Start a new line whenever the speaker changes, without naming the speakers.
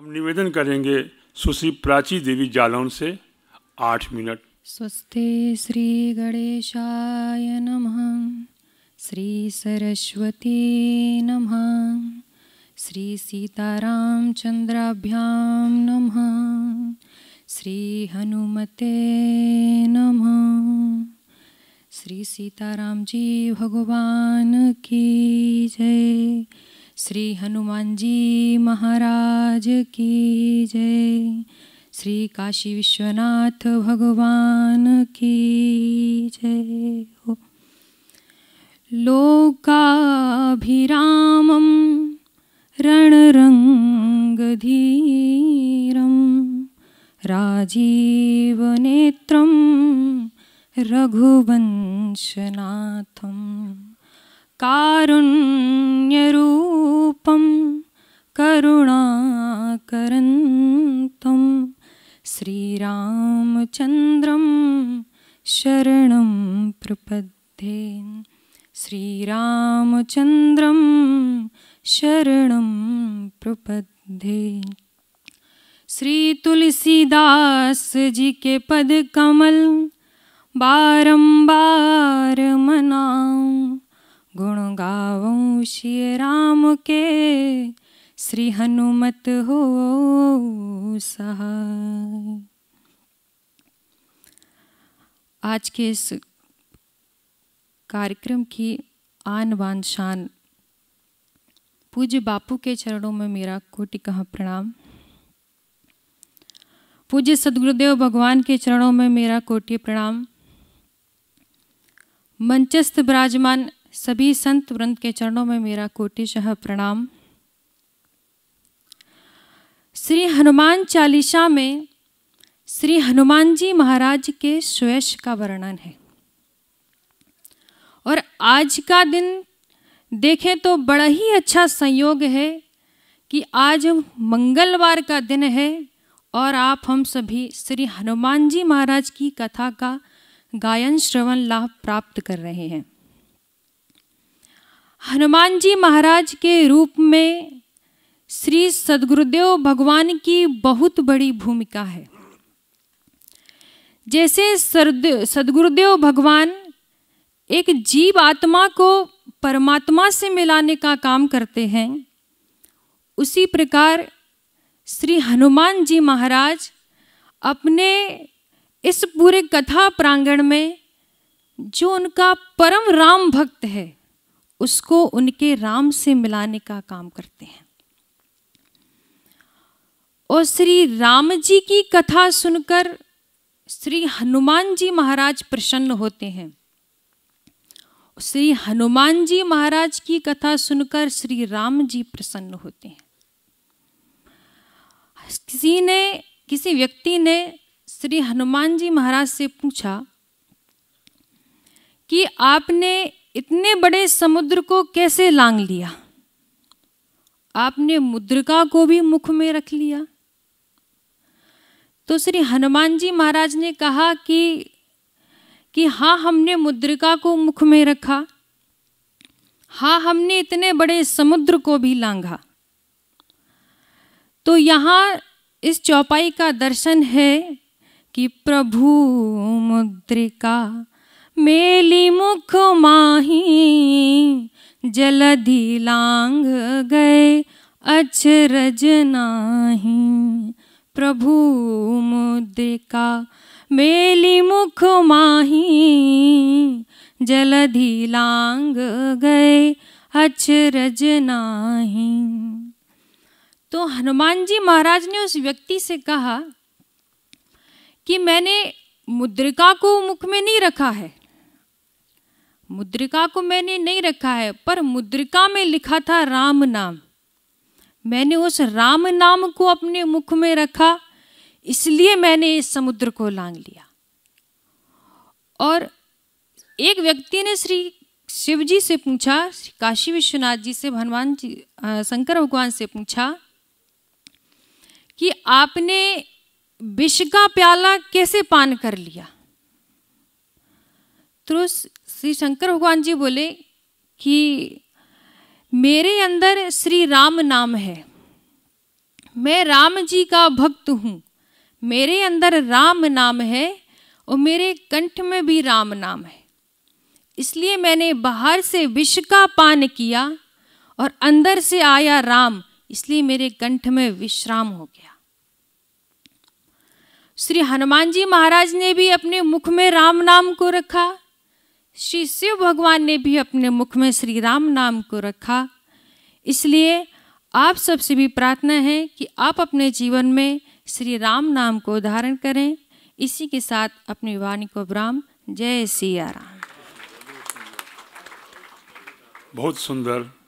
हम निवेदन करेंगे सुश्री प्राची देवी जालौन से आठ मिनट स्वस्ते श्री गणेशाय नम श्री सरस्वती नम श्री सीताराम चंद्राभ्याम नम श्री हनुमते नम श्री सीताराम जी भगवान की जय श्री हनुमान जी महाराज की जय श्री काशी विश्वनाथ भगवान की जय हो लोकाभिरामं रणरङ्गधीरं राजीवनेत्रं रघुवंशनाथं कारुण्यरू रूपं करुणाकरन्तं श्रीरामचन्द्रं शरणं प्रपद्ये श्रीरामचन्द्रं शरणं प्रपद्ये श्री तुलसीदास जी के पद कमल बारंबार मनाऊं गुण गाऊं श्री राम के श्री हनुमत हो सहाय आज के इस कार्यक्रम की आन बान शान पूज्य बापू के चरणों में मेरा कोटि कहाँ प्रणाम पूज्य सदगुरुदेव भगवान के चरणों में मेरा कोटि प्रणाम मंचस्थ विराजमान सभी संत वृंद के चरणों में मेरा कोटिशह प्रणाम श्री हनुमान चालीसा में श्री हनुमान जी महाराज के स्वयश का वर्णन है और आज का दिन देखें तो बड़ा ही अच्छा संयोग है कि आज मंगलवार का दिन है और आप हम सभी श्री हनुमान जी महाराज की कथा का गायन श्रवण लाभ प्राप्त कर रहे हैं हनुमान जी महाराज के रूप में श्री सदगुरुदेव भगवान की बहुत बड़ी भूमिका है जैसे सदगुरुदेव भगवान एक जीव आत्मा को परमात्मा से मिलाने का काम करते हैं उसी प्रकार श्री हनुमान जी महाराज अपने इस पूरे कथा प्रांगण में जो उनका परम राम भक्त है उसको उनके राम से मिलाने का काम करते हैं और श्री राम जी की कथा सुनकर श्री हनुमान जी महाराज प्रसन्न होते हैं श्री हनुमान जी महाराज की कथा सुनकर श्री राम जी प्रसन्न होते हैं किसी ने किसी व्यक्ति ने श्री हनुमान जी महाराज से पूछा कि आपने इतने बड़े समुद्र को कैसे लांग लिया आपने मुद्रिका को भी मुख में रख लिया तो श्री हनुमान जी महाराज ने कहा कि कि हाँ हमने मुद्रिका को मुख में रखा हाँ हमने इतने बड़े समुद्र को भी लांघा तो यहाँ इस चौपाई का दर्शन है कि प्रभु मुद्रिका मेली मुख माही जलधि लांग गए अचरज नाही प्रभु मुद्रिका मेली मुख माही जलधि लांग गए अचरज नाही तो हनुमान जी महाराज ने उस व्यक्ति से कहा कि मैंने मुद्रिका को मुख में नहीं रखा है मुद्रिका को मैंने नहीं रखा है पर मुद्रिका में लिखा था राम नाम मैंने उस राम नाम को अपने मुख में रखा इसलिए मैंने इस समुद्र को लांग लिया और एक व्यक्ति ने श्री शिव जी से पूछा काशी विश्वनाथ जी से भगवान जी शंकर भगवान से पूछा कि आपने विष का प्याला कैसे पान कर लिया तो श्री शंकर भगवान जी बोले कि मेरे अंदर श्री राम नाम है मैं राम जी का भक्त हूँ मेरे अंदर राम नाम है और मेरे कंठ में भी राम नाम है इसलिए मैंने बाहर से विष का पान किया और अंदर से आया राम इसलिए मेरे कंठ में विश्राम हो गया श्री हनुमान जी महाराज ने भी अपने मुख में राम नाम को रखा श्री शिव भगवान ने भी अपने मुख में श्री राम नाम को रखा इसलिए आप सबसे भी प्रार्थना है कि आप अपने जीवन में श्री राम नाम को धारण करें इसी के साथ अपनी वाणी को विराम जय सिया राम बहुत सुंदर